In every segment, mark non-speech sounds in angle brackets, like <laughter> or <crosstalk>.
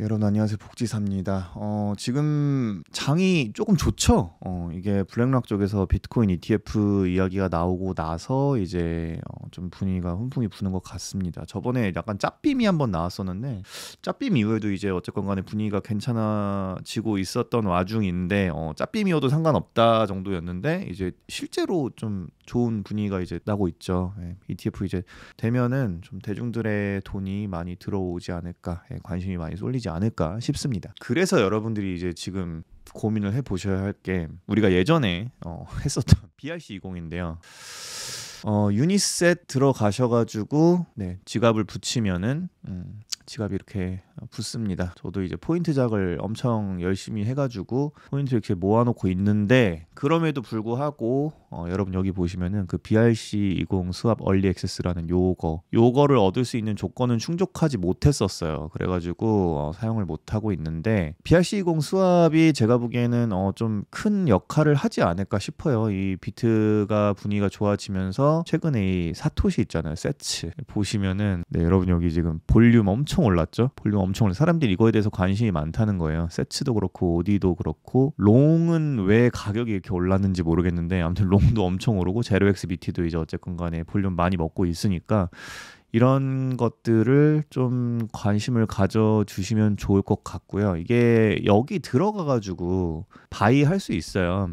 여러분 안녕하세요 복지사입니다. 어, 지금 장이 조금 좋죠. 어, 이게 블랙락 쪽에서 비트코인 ETF 이야기가 나오고 나서 이제 어, 좀 분위기가 훈풍이 부는 것 같습니다. 저번에 약간 짭빔이 한번 나왔었는데 짭빔 이후에도 이제 어쨌건간에 분위기가 괜찮아지고 있었던 와중인데 어, 짭빔이어도 상관없다 정도였는데 이제 실제로 좀 좋은 분위기가 이제 나고 있죠. 예, ETF 이제 되면은 좀 대중들의 돈이 많이 들어오지 않을까 예, 관심이 많이 쏠리지. 되지 않을까 싶습니다. 그래서 여러분들이 이제 지금 고민을 해 보셔야 할 게 우리가 예전에 어, <laughs> 했었던 BRC20인데요. 어, 유니셋 들어가셔가지고 네, 지갑을 붙이면은 음, 지갑이 이렇게 붙습니다. 저도 이제 포인트 작을 엄청 열심히 해가지고 포인트 이렇게 모아놓고 있는데 그럼에도 불구하고 어, 여러분 여기 보시면은 그 BRC20 수압 얼리 액세스라는 요거 요거를 얻을 수 있는 조건은 충족하지 못했었어요. 그래가지고 어, 사용을 못하고 있는데 BRC20 수압이 제가 보기에는 어, 좀큰 역할을 하지 않을까 싶어요. 이 비트가 분위기가 좋아지면서 최근에 이 사토시 있잖아요. 세츠 보시면은 네, 여러분 여기 지금 볼륨 엄청 엄청 올랐죠. 볼륨 엄청 올랐. 사람들이 이거에 대해서 관심이 많다는 거예요. 세츠도 그렇고 오디도 그렇고 롱은 왜 가격이 이렇게 올랐는지 모르겠는데 아무튼 <laughs> 롱도 엄청 오르고 제로 엑스 BT도 이제 어쨌건 간에 볼륨 많이 먹고 있으니까 이런 것들을 좀 관심을 가져 주시면 좋을 것 같고요. 이게 여기 들어가 가지고 바이 할 수 있어요.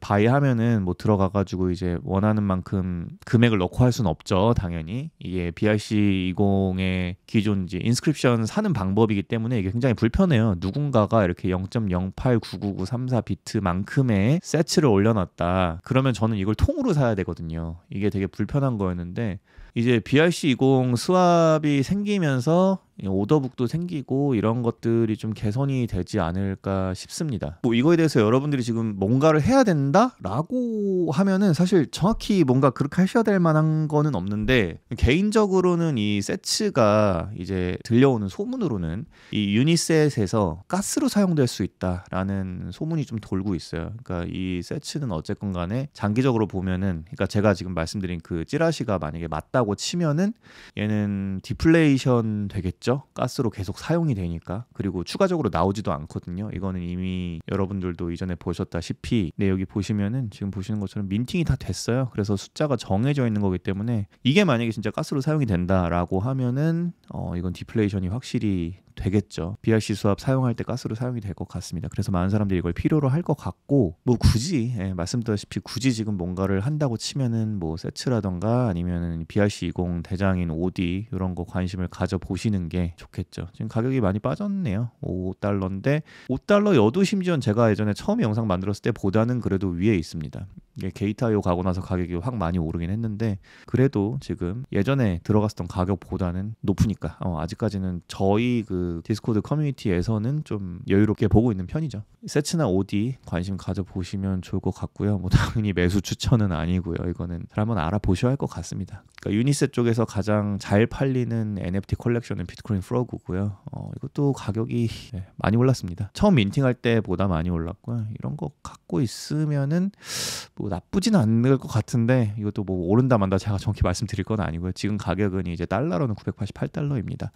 바이하면은 뭐 들어가가지고 이제 원하는 만큼 금액을 넣고 할 수는 없죠. 당연히 이게 BRC20의 기존 이제 인스크립션 사는 방법이기 때문에 이게 굉장히 불편해요. 누군가가 이렇게 0.089993 비트만큼의 세츠를 올려놨다. 그러면 저는 이걸 통으로 사야 되거든요. 이게 되게 불편한 거였는데 이제 BRC20 스왑이 생기면서 예, 오더북도 생기고 이런 것들이 좀 개선이 되지 않을까 싶습니다. 뭐 이거에 대해서 여러분들이 지금 뭔가를 해야 된다라고 하면은 사실 정확히 뭔가 그렇게 하셔야 될 만한 거는 없는데 개인적으로는 이 세츠가 이제 들려오는 소문으로는 이 유니셋에서 가스로 사용될 수 있다라는 소문이 좀 돌고 있어요. 그러니까 이 세츠는 어쨌건 간에 장기적으로 보면은 그러니까 제가 지금 말씀드린 그 찌라시가 만약에 맞다고 치면은 얘는 디플레이션 되겠죠. 없죠. 가스로 계속 사용이 되니까. 그리고 추가적으로 나오지도 않거든요. 이거는 이미 여러분들도 이전에 보셨다시피 네 여기 보시면은 지금 보시는 것처럼 민팅이 다 됐어요. 그래서 숫자가 정해져 있는 거기 때문에 이게 만약에 진짜 가스로 사용이 된다라고 하면은 어 이건 디플레이션이 확실히 되겠죠. BRC 수압 사용할 때 가스로 사용이 될 것 같습니다. 그래서 많은 사람들이 이걸 필요로 할 것 같고 뭐 굳이 예, 말씀드렸다시피 굳이 지금 뭔가를 한다고 치면은 뭐 세츠라던가 아니면은 BRC 20 대장인 OD 이런 거 관심을 가져보시는 게 좋겠죠. 지금 가격이 많이 빠졌네요. 5달러인데 5달러여도 심지어 제가 예전에 처음 영상 만들었을 때보다는 그래도 위에 있습니다. 이게 게이트아이오 가고 나서 가격이 확 많이 오르긴 했는데 그래도 지금 예전에 들어갔었던 가격보다는 높으니까 어, 아직까지는 저희 그 디스코드 커뮤니티에서는 좀 여유롭게 보고 있는 편이죠. 세츠나 오디 관심 가져보시면 좋을 것 같고요. 뭐 당연히 매수 추천은 아니고요. 이거는 한번 알아보셔야 할 것 같습니다. 그러니까 유니세 쪽에서 가장 잘 팔리는 NFT 컬렉션은 비트코인 프로그고요. 어, 이것도 가격이 네, 많이 올랐습니다. 처음 민팅할 때보다 많이 올랐고요. 이런 거 갖고 있으면은 뭐 나쁘진 않을 것 같은데 이것도 뭐 오른다 만다 제가 정확히 말씀드릴 건 아니고요. 지금 가격은 이제 달러로는 988달러입니다.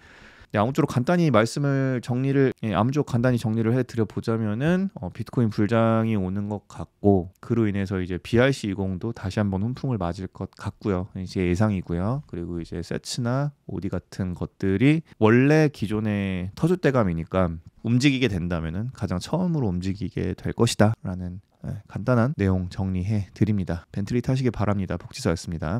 네, 아무쪼록 간단히 말씀을 정리를 예, 아무쪼록 간단히 정리를 해드려 보자면은 어, 비트코인 불장이 오는 것 같고 그로 인해서 이제 BRC20도 다시 한번 훈풍을 맞을 것 같고요. 이제 예상이고요. 그리고 이제 세츠나 오디 같은 것들이 원래 기존의 터줏대감이니까 움직이게 된다면은 가장 처음으로 움직이게 될 것이다라는 예, 간단한 내용 정리해 드립니다. 벤틀리 타시길 바랍니다. 복지사였습니다.